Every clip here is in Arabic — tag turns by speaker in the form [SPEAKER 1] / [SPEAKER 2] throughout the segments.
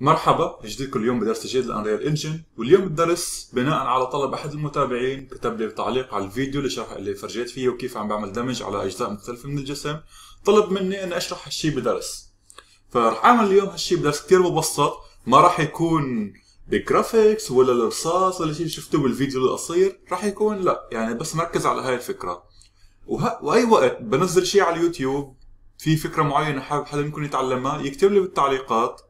[SPEAKER 1] مرحبا جديدكم اليوم بدرس تجديد الانريال انجن واليوم الدرس بناء على طلب احد المتابعين كتب لي تعليق على الفيديو اللي شرح اللي فرجيت فيه وكيف عم بعمل دمج على اجزاء مختلفه من الجسم طلب مني اني اشرح هالشي بدرس فرح اعمل اليوم هالشي بدرس كثير مبسط ما راح يكون بجرافيكس ولا الرصاص ولا شيء شفتوه بالفيديو القصير راح يكون لا يعني بس مركز على هاي الفكره وه... واي وقت بنزل شيء على اليوتيوب في فكره معينه حابب حدا منكم يتعلمها يكتب لي بالتعليقات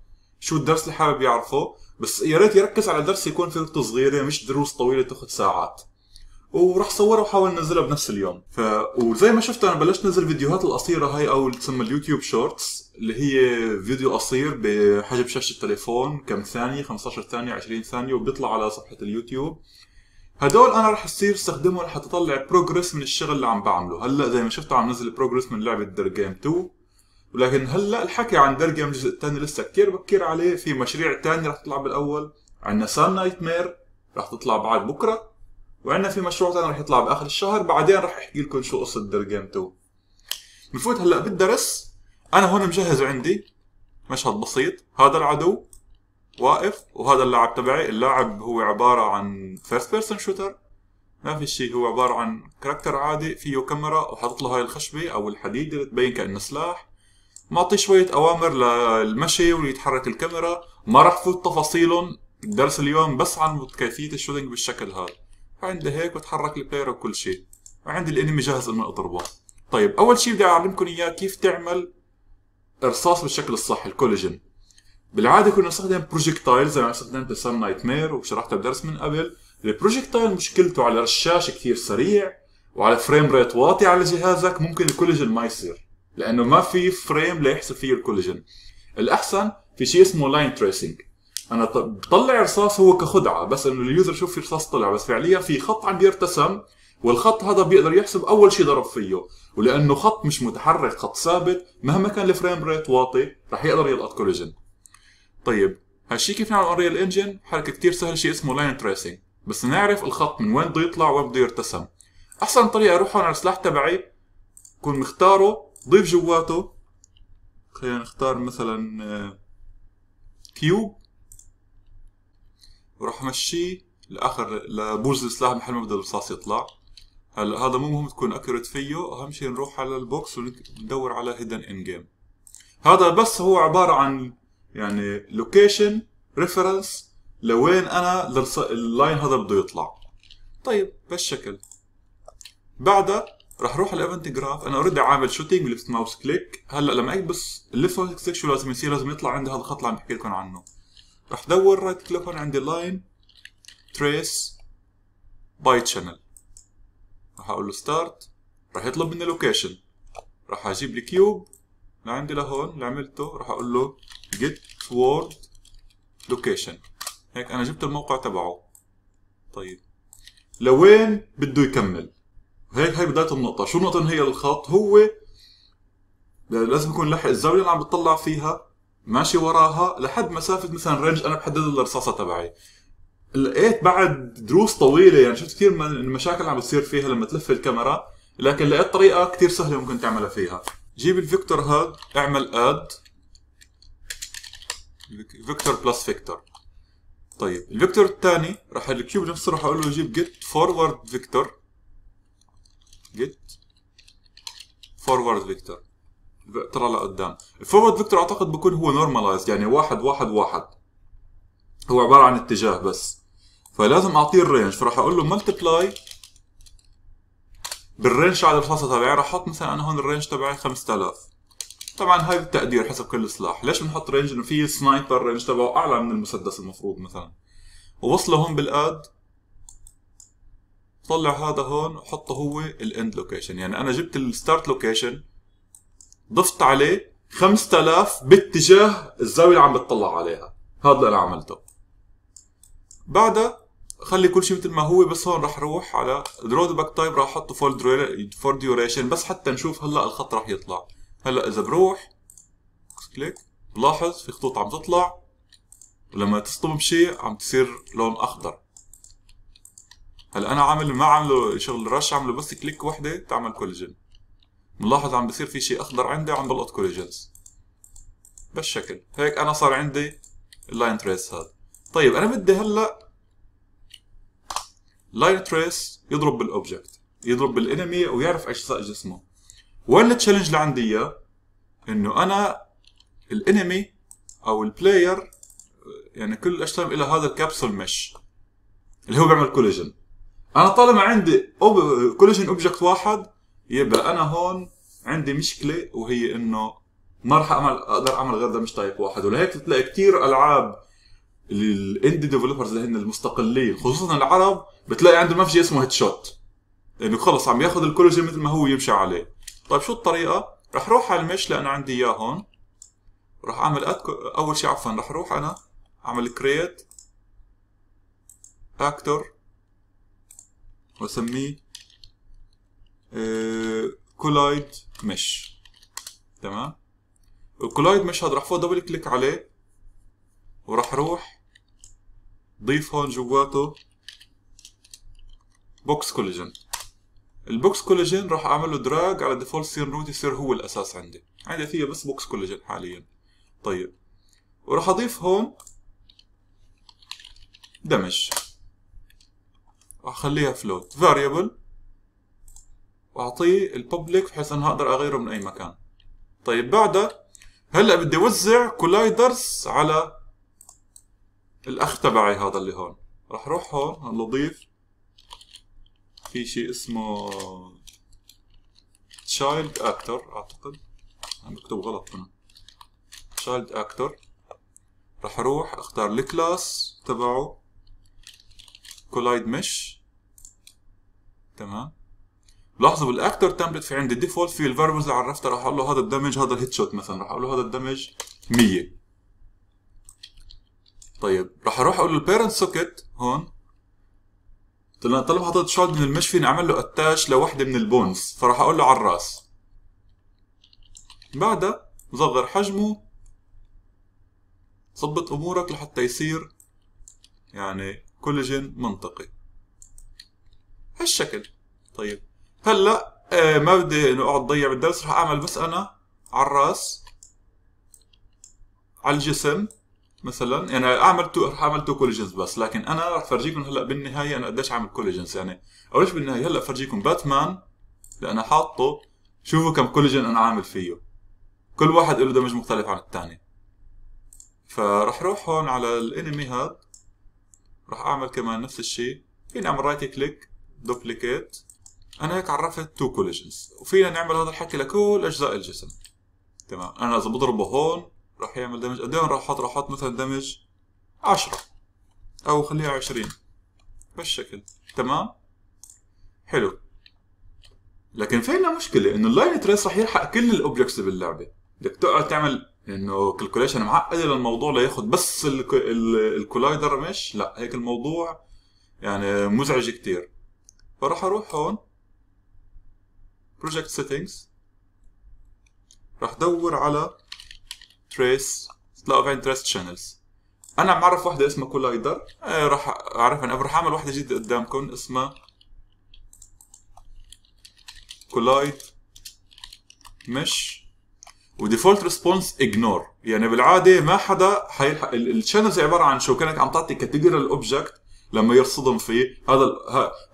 [SPEAKER 1] شو الدرس اللي حابب يعرفه بس يا ريت يركز على درس يكون فكرته صغيره يعني مش دروس طويله تاخذ ساعات وراح صورها وحاول انزلها بنفس اليوم ف وزي ما شفت انا بلشت انزل فيديوهات القصيره هاي او اللي تسمى اليوتيوب شورتس اللي هي فيديو قصير بحجم شاشه التليفون كم ثانيه 15 ثانيه 20 ثانيه وبيطلع على صفحه اليوتيوب هدول انا راح يصير استخدمهم لحتى اطلع بروجرس من الشغل اللي عم بعمله هلا زي ما شفتوا عم نزل بروجرس من لعبه دير جيم 2 ولكن هلا الحكي عن درجم الجزء الثاني لسه كتير بكير عليه في مشاريع تانية رح تطلع بالاول عندنا سان نايت مير رح تطلع بعد بكره وعندنا في مشروع ثاني رح يطلع باخر الشهر بعدين رح احكي لكم شو قصه درجم 2 بنفوت هلا بالدرس انا هون مجهز عندي مشهد بسيط هذا العدو واقف وهذا اللاعب تبعي اللاعب هو عباره عن فيرست بيرسون شوتر ما في شيء هو عباره عن كاركتر عادي فيه كاميرا وحاطط له هاي الخشبه او الحديد اللي تبين كانه سلاح معطي شويه اوامر للمشي ويتحرك الكاميرا ما راح فوت تفاصيلهم درس اليوم بس عن كيفيه الشوتنج بالشكل هذا عندي هيك بتحرك البلاير وكل شيء وعندي الانمي جاهز انه اضربه طيب اول شيء بدي اعلمكم اياه كيف تعمل رصاص بالشكل الصح الكولاجين بالعاده كنا نستخدم بروجكتايل زي ما استخدمت بسان نايت مير وشرحتها بدرس من قبل البروجكتايل مشكلته على رشاش كثير سريع وعلى فريم ريت واطي على جهازك ممكن الكولاجين ما يصير لانه ما في فريم ليحسب فيه الكوليجن الاحسن في شيء اسمه لاين تريسنج انا بطلع رصاص هو كخدعه بس انه اليوزر شوف في رصاص طلع بس فعليا في خط عم بيرتسم والخط هذا بيقدر يحسب اول شيء ضرب فيه ولانه خط مش متحرك خط ثابت مهما كان الفريم ريت واطي رح يقدر يلقط كوليجن طيب هالشيء كيف نعمل اونريل انجن حركه كثير سهله شيء اسمه لاين تريسنج بس نعرف الخط من وين بده يطلع وين بده يرتسم احسن طريقه اروح هون على السلاح تبعي كون مختاره ضيف جواته خلينا نختار مثلا كيوب آه، وراح امشيه لاخر لبوز السلاح محل ما بده الرصاص يطلع هلا هذا مو مهم تكون اكيوريت فيه اهم شيء نروح على البوكس وندور على هيدن ان جيم هذا بس هو عباره عن يعني لوكيشن ريفرنس لوين انا اللاين هذا بده يطلع طيب بهالشكل بعدها رح اروح على الايفنت جراف انا اوريدي عامل شوتينج بلبس ماوس كليك هلا لما اكبس الليفت رايت كليك شو لازم يصير لازم يطلع عندي هذا الخط اللي عم بحكي لكم عنه رح دور رايت كليك هون عندي لاين تريس باي شانل رح اقول له ستارت رح يطلب مني لوكيشن رح اجيب لي كيوب لعندي لهون اللي عملته رح اقول له جيت وورد لوكيشن هيك انا جبت الموقع تبعه طيب لوين بده يكمل هيك هي بدايه النقطه شو النقطه هي الخط هو لازم يكون لحق الزاويه اللي عم بتطلع فيها ماشي وراها لحد مسافه مثلا رينج انا بحدد الرصاصه تبعي لقيت بعد دروس طويله يعني شفت كثير من المشاكل اللي عم بتصير فيها لما تلف الكاميرا لكن لقيت طريقه كثير سهله ممكن تعملها فيها جيب الفيكتور هاد اعمل اد فيكتور بلس فيكتور طيب الفيكتور الثاني راح الكيوب نفسه راح اقول له جيب جيت فورورد فيكتور جيت فورورد فيكتور طلع لقدام الفورورد فيكتور اعتقد بكون هو نورماليز يعني واحد واحد واحد هو عباره عن اتجاه بس فلازم اعطيه الرينج فراح اقول له ملتبلاي بالرينج على الخاصه تبعي راح احط مثلا انا هون الرينج تبعي 5000 طبعا هاي بالتقدير حسب كل سلاح ليش بنحط رينج انه في سنايبر رينج تبعه اعلى من المسدس المفروض مثلا ووصله هون بالاد طلع هذا هون وحطه هو الاند لوكيشن يعني انا جبت الستارت لوكيشن ضفت عليه 5000 باتجاه الزاويه اللي عم بتطلع عليها هذا اللي انا عملته بعدها خلي كل شيء مثل ما هو بس هون رح اروح على درو باك تايب راح احطه فور فور ديوريشن بس حتى نشوف هلا الخط راح يطلع هلا اذا بروح كليك بلاحظ في خطوط عم تطلع ولما تصطدم بشيء عم تصير لون اخضر هلا انا عامل ما عامله شغل رش عامله بس كليك وحده تعمل كولاجين بنلاحظ عم بصير في شيء اخضر عندي وعم بلقط كولاجينز بهالشكل هيك انا صار عندي اللاين تريس هذا طيب انا بدي هلا لاين تريس يضرب بالاوبجكت يضرب بالانمي ويعرف اجزاء جسمه وين التشالنج اللي عندي اياه انه انا الانمي او البلاير يعني كل الاجسام الى هذا الكابسول مش اللي هو بيعمل كولاجين انا طالما عندي أوب... كولجن اوبجكت واحد يبقى انا هون عندي مشكله وهي انه ما راح اعمل اقدر اعمل غير دمج مش تايب واحد ولهيك بتلاقي كثير العاب الاندي ديفلوبرز اللي هن المستقلين خصوصا العرب بتلاقي عندهم ما في شيء اسمه هيد شوت لانه يعني خلص عم ياخذ الكولوجين مثل ما هو يمشي عليه طيب شو الطريقه رح روح على المش لان عندي اياه هون رح اعمل أتكو... اول شيء عفوا رح اروح انا اعمل كرييت اكتور واسميه آه، كولايد مش تمام الكولايد مش هذا راح فوق دبل كليك عليه وراح اروح ضيف هون جواته بوكس كوليجن البوكس كوليجن راح اعمل له دراج على ديفولت يصير روت يصير هو الاساس عندي عندي فيها بس بوكس كوليجن حاليا طيب وراح اضيف هون دمج اخليها float variable واعطيه الببليك بحيث انه اقدر اغيره من اي مكان طيب بعدها هلا بدي اوزع كولايدرز على الاخ تبعي هذا اللي هون راح اروح هون هلا اضيف في شيء اسمه تشايلد actor اعتقد عم بكتب غلط هنا تشايلد actor راح اروح اختار الكلاس تبعه كولايد مش تمام لاحظوا بالاكتر تمبلت في عندي ديفولت في الفاريبلز اللي عرفتها راح اقول له هذا الدمج هذا الهيد شوت مثلا راح اقول له هذا الدمج 100 طيب راح اروح اقول له البيرنت سوكيت هون طلع طالما حطيت شولد من المشفي نعمل له اتاش لوحده من البونز فراح اقول له على الراس بعدها صغر حجمه ظبط امورك لحتى يصير يعني كولاجين منطقي هالشكل طيب هلا آه ما بدي انه اقعد ضيع بالدرس رح اعمل بس انا على الراس على الجسم مثلا يعني اعمل تو رح اعمل تو كوليجنز بس لكن انا رح فرجيكم هلا بالنهايه انا قديش عامل كوليجنز يعني او ليش بالنهايه هلا فرجيكم باتمان لأنا حاطه شوفوا كم كوليجن انا عامل فيه كل واحد له دمج مختلف عن الثاني فرح روح هون على الانمي هاد رح اعمل كمان نفس الشيء فيني اعمل رايت كليك دوبليكيت انا هيك عرفت تو كوليجنز وفينا نعمل هذا الحكي لكل اجزاء الجسم تمام انا اذا بضربه هون راح يعمل دمج قد ايه راح احط راح احط مثلا دمج 10 او خليها 20 بالشكل تمام حلو لكن في عندنا مشكله انه اللاين تريس راح يلحق كل الاوبجكتس باللعبه بدك تقعد تعمل انه كلكوليشن معقده للموضوع لياخذ بس الكولايدر مش لا هيك الموضوع يعني مزعج كتير فراح اروح هون project settings راح دور على trace تلاقوا في عندي trace channels انا عم اعرف وحده اسمها كولايدر آه راح اعرف انا يعني، راح اعمل وحده جديده قدامكم اسمها كولايد مش وديفولت ريسبونس اجنور يعني بالعاده ما حدا حيلحق الشانلز عباره عن شو كانك عم تعطي كاتيجوري الاوبجكت لما يرصدهم فيه هذا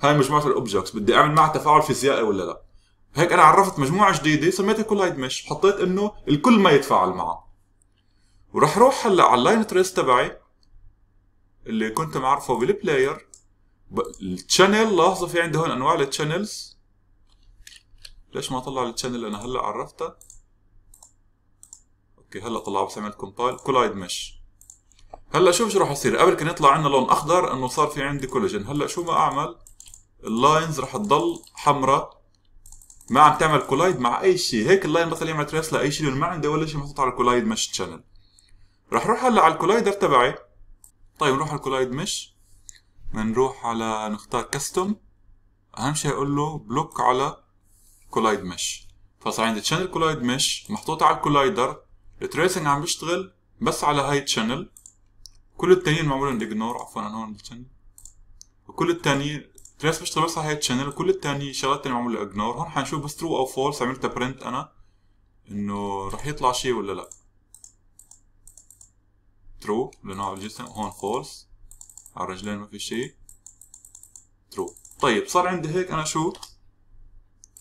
[SPEAKER 1] هاي مجموعه الاوبجكتس بدي اعمل معها تفاعل فيزيائي ولا لا هيك انا عرفت مجموعه جديده سميتها كولايد مش حطيت انه الكل ما يتفاعل معها وراح روح هلا على اللاين تريس تبعي اللي كنت معرفه بالبلاير التشانل لاحظوا في عندي هون انواع التشانلز ليش ما طلع التشانل انا هلا عرفتها اوكي هلا طلع بس عملت كومبايل كولايد مش هلا شوف شو راح يصير قبل كان يطلع عندنا لون اخضر انه صار في عندي كولاجين هلا شو ما اعمل اللاينز راح تضل حمراء ما عم تعمل كولايد مع اي شيء هيك اللاين بطل يعمل تريس لاي شيء لانه ما عندي ولا شيء محطوط على الكولايد مش تشانل راح روح هلا على الكولايدر تبعي طيب نروح على الكولايد مش بنروح على نختار كاستم اهم شيء اقول له بلوك على كولايد مش فصار عندي تشانل كولايد مش محطوطه على الكولايدر التريسنج عم بيشتغل بس على هاي تشانل كل التانيين معمولين ديجنور عفوا انا هون التاني وكل التانيين تريس بيشتغل بس على هاي الشانل وكل التاني شغلات تانية معمولة اجنور هون حنشوف بس ترو او فولس عملتها برنت انا انه رح يطلع شي ولا لا ترو لانه على الجسم هون فولس على الرجلين ما في شي ترو طيب صار عندي هيك انا شو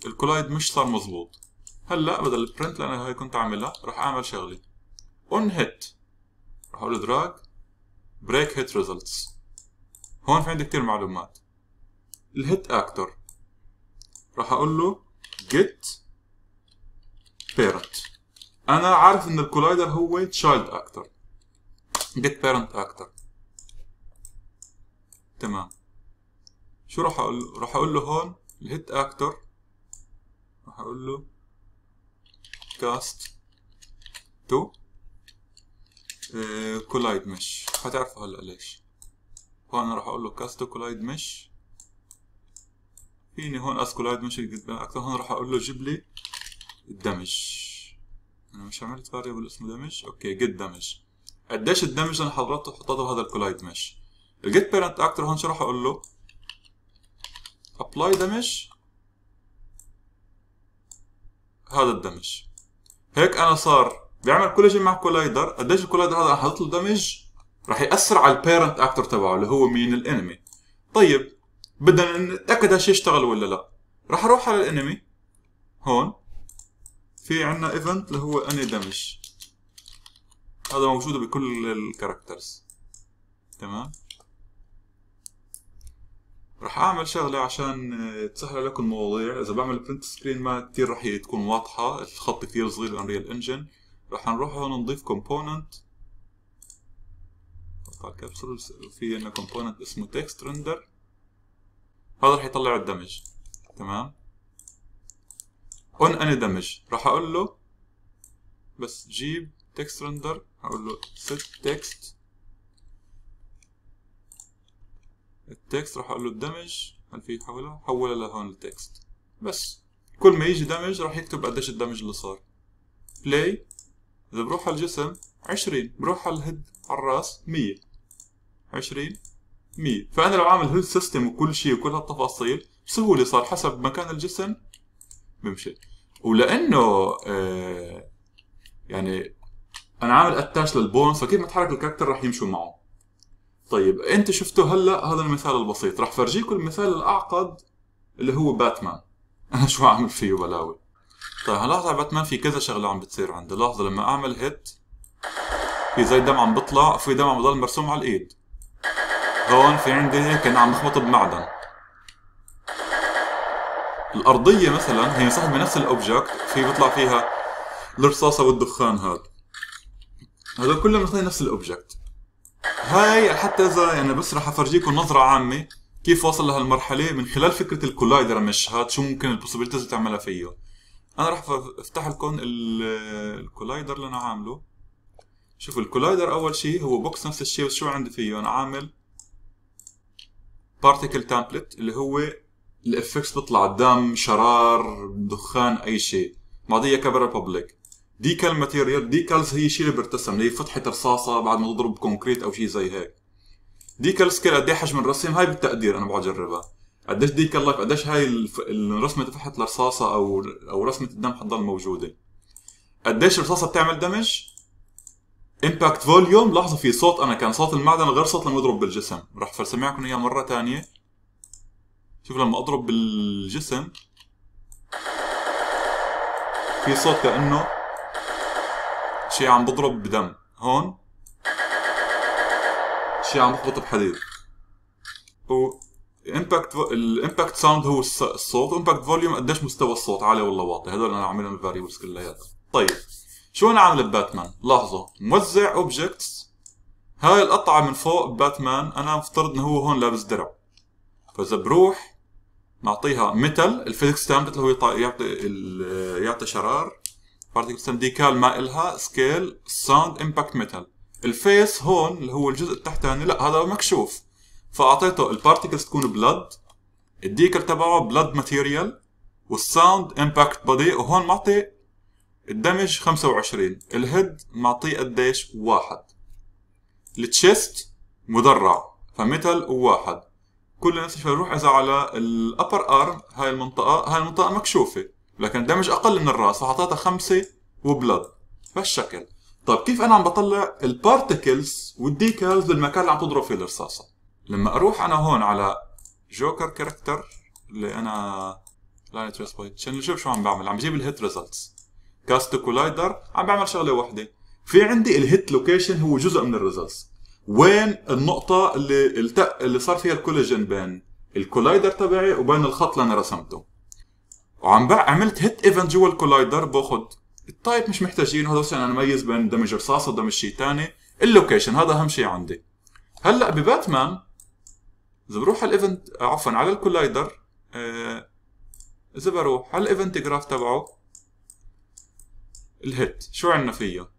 [SPEAKER 1] الكولايد مش صار مزبوط هلا بدل البرنت لانه هاي كنت عاملها رح اعمل شغله اون هيت رح اقول دراج بريك هيت ريزلتس هون في عندي كتير معلومات الهيت اكتر راح اقول له get parent انا عارف ان الكولايدر هو تشايلد اكتر get parent اكتر تمام شو راح اقول له راح اقول له هون الهيت اكتر راح اقول له كاست تو آه، كولايد مش هتعرفوا هلا ليش هون راح اقول له كاست كولايد مش فيني هون اس كولايد مش اكثر هون راح اقول له جيب لي الدمج انا مش عملت فاريبل اسمه دمج اوكي جيت دمج قديش الدمج انا حضرته وحطيته بهذا الكولايد مش الجيت بيرنت اكتر هون شو راح اقول له ابلاي دمج هذا الدمج هيك انا صار بيعمل كل شيء مع كولايدر قديش الكولايدر هذا راح له دمج راح ياثر على البيرنت اكتر تبعه اللي هو مين الانمي طيب بدنا نتاكد هالشيء اشتغل ولا لا راح اروح على الانمي هون في عندنا ايفنت اللي هو اني دمج هذا موجود بكل الكاركترز تمام راح اعمل شغله عشان تسهل عليكم المواضيع اذا بعمل برنت سكرين ما كثير راح تكون واضحه الخط كثير صغير انريل انجن راح نروح هون نضيف كومبوننت نحط على الكبسول في عندنا كومبوننت اسمه تكست رندر هذا راح يطلع الدمج تمام اون اني دمج راح اقول له بس جيب تكست رندر اقول له ست تكست التكست راح اقول له الدمج هل في حوله حوله لهون التكست بس كل ما يجي دمج راح يكتب قديش الدمج اللي صار بلاي إذا بروح على الجسم 20 بروح على الهيد على الراس 100 20 100 فأنا لو عامل هيد سيستم وكل شيء وكل هالتفاصيل بسهولة صار حسب مكان الجسم بمشي ولأنه آه يعني أنا عامل أتاش للبونس فكيف ما تحرك الكاركتر رح يمشوا معه طيب أنت شفته هلا هذا المثال البسيط رح فرجيكم المثال الأعقد اللي هو باتمان أنا شو عامل فيه بلاوي طيب هلاحظ على باتمان في كذا شغله عم بتصير عندي لاحظ لما اعمل هيت في زي دم عم بطلع في دم عم بضل مرسوم على الايد هون في عندي هيك عم بخبط بمعدن الارضيه مثلا هي مساحه بنفس الاوبجكت في بيطلع فيها الرصاصه والدخان هاد هذول كلهم مثلا نفس الاوبجكت هاي حتى اذا يعني بس رح افرجيكم نظره عامه كيف واصل لهالمرحله من خلال فكره الكولايدر مش هاد شو ممكن البوسيبيلتيز تعملها فيه انا راح افتح لكم الكولايدر اللي انا عامله شوفوا الكولايدر اول شيء هو بوكس نفس الشيء بس شو عندي فيه انا عامل بارتيكل تامبلت اللي هو الافكتس بيطلع دم شرار دخان اي شيء ماضيه كاميرا بابليك ديكال ماتيريال ديكالز هي شيء اللي بيرتسم هي فتحه رصاصه بعد ما تضرب كونكريت او شيء زي هيك ديكال سكيل قد إيه حجم الرسم هاي بالتقدير انا بقعد اجربها قديش ديك اللايف قديش هاي الرسمه تفحت الرصاصه او او رسمه الدم حتضل موجوده قديش الرصاصه بتعمل دمج امباكت فوليوم لحظه في صوت انا كان صوت المعدن غير صوت لما اضرب بالجسم راح اسمعكم اياه مره ثانيه شوف لما اضرب بالجسم في صوت كانه شيء عم بضرب بدم هون شيء عم بخبط بحديد و امباكت الامباكت ساوند هو الصوت وامباكت فوليوم قديش مستوى الصوت عالي ولا واطي هذول انا عاملهم الفاريبلز كلياتها طيب شو انا عامل بباتمان لاحظوا موزع اوبجكتس هاي القطعه من فوق باتمان انا مفترض انه هو هون لابس درع فاذا بروح نعطيها ميتال الفيزكس تامت اللي هو يعطي يعطي شرار بارتيكل ستاند ديكال ما الها سكيل ساوند امباكت ميتال الفيس هون اللي هو الجزء التحتاني لا هذا مكشوف فاعطيته البارتيكلز تكون بلاد الديكر تبعه بلاد ماتيريال والساوند امباكت بودي وهون معطي الدمج 25 الهيد معطيه قديش واحد التشيست مدرع فمثل واحد كل نفس الشيء بروح اذا على الابر ارم هاي المنطقه هاي المنطقه مكشوفه لكن الدمج اقل من الراس فحطيتها خمسه وبلاد بهالشكل طيب كيف انا عم بطلع البارتيكلز والديكالز بالمكان اللي عم تضرب فيه الرصاصه لما اروح انا هون على جوكر كاركتر اللي انا تريس بوينت عشان نشوف شو عم بعمل عم بجيب الهيت ريزلتس كاست كولايدر عم بعمل شغله وحده في عندي الهيت لوكيشن هو جزء من الريزلتس وين النقطة اللي التق... اللي صار فيها الكولاجين بين الكولايدر تبعي وبين الخط اللي انا رسمته وعم بقى عملت هيت ايفنت جوا الكولايدر باخذ التايب مش محتاجين هذا عشان انا اميز بين دمج رصاصه ودمج شيء ثاني اللوكيشن هذا اهم شيء عندي هلا بباتمان اذا بروح على الايفنت عفوا على الكولايدر آه، اذا بروح على الايفنت جراف تبعه الهيت شو عندنا فيه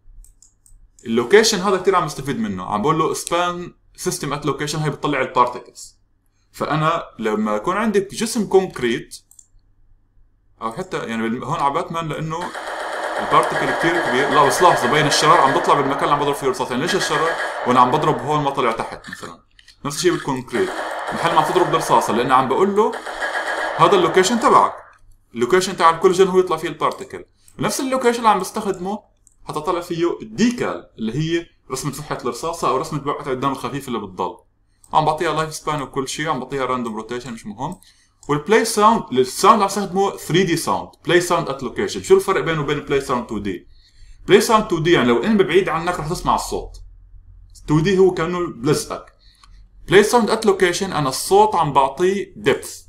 [SPEAKER 1] اللوكيشن هذا كثير عم بستفيد منه عم بقول له سبان سيستم ات لوكيشن هي بتطلع البارتكلز فانا لما يكون عندي جسم كونكريت او حتى يعني هون على باتمان لانه البارتكل كثير كبير لا بس لاحظوا بين الشرار عم بطلع بالمكان اللي عم بضرب فيه رصاص يعني ليش الشرار وانا عم بضرب هون ما طلع تحت مثلا نفس الشيء بالكونكريت محل ما تضرب بالرصاصه لاني عم بقول له هذا اللوكيشن تبعك اللوكيشن تاع الكولجن هو يطلع فيه البارتيكل نفس اللوكيشن اللي عم بستخدمه حتى طلع فيه الديكال اللي هي رسمة فحة الرصاصة أو رسمة بقعة الدم الخفيف اللي بتضل عم بعطيها لايف سبان وكل شيء عم بعطيها راندوم روتيشن مش مهم والبلاي ساوند الساوند اللي عم بستخدمه 3 دي ساوند بلاي ساوند ات لوكيشن شو الفرق بينه وبين بلاي ساوند 2 دي بلاي ساوند 2 دي يعني لو ان بعيد عنك رح تسمع الصوت 2 دي هو كانه بلزقك بلاي ساوند ات لوكيشن انا الصوت عم بعطيه ديبث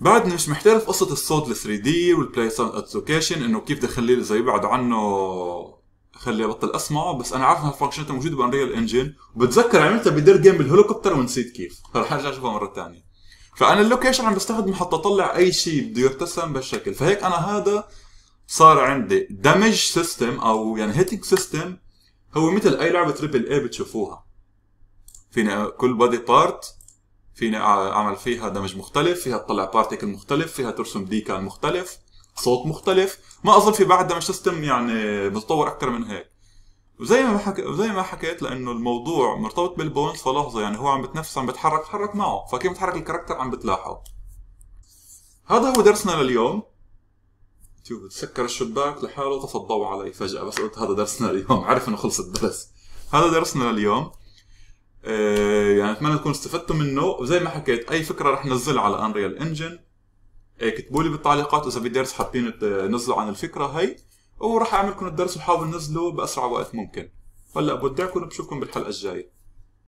[SPEAKER 1] بعدني مش محترف قصة الصوت ال 3 دي والبلاي ساوند ات لوكيشن انه كيف بدي اخليه اذا يبعد عنه خلي ابطل اسمعه بس انا عارف انها موجودة بانريال انجن وبتذكر عملتها يعني بدير جيم بالهليكوبتر ونسيت كيف فرح ارجع اشوفها مرة ثانية فانا اللوكيشن عم بستخدمه حتى اطلع اي شيء بده يرتسم بالشكل فهيك انا هذا صار عندي دمج سيستم او يعني هيتنج سيستم هو مثل اي لعبه تريبل اي بتشوفوها فينا كل بادي بارت فينا اعمل فيها دمج مختلف فيها تطلع بارتيكل مختلف فيها ترسم ديكال مختلف صوت مختلف ما اظن في بعد دمج سيستم يعني بتطور اكثر من هيك وزي ما حكي زي ما حكيت لانه الموضوع مرتبط بالبونز فلحظه يعني هو عم بتنفس عم بتحرك بتحرك معه فكيف بتحرك الكاركتر عم بتلاحظ هذا هو درسنا لليوم شوف تسكر الشباك لحاله تفضوا علي فجاه بس قلت هذا درسنا اليوم عارف انه خلص الدرس هذا درسنا لليوم آه، يعني اتمنى تكونوا استفدتوا منه وزي ما حكيت اي فكره رح ننزلها على انريال انجن آه، اكتبوا لي بالتعليقات اذا درس حابين تنزلوا عن الفكره هي ورح اعمل لكم الدرس وحاول نزله باسرع وقت ممكن هلا بودعكم وبشوفكم بالحلقه الجايه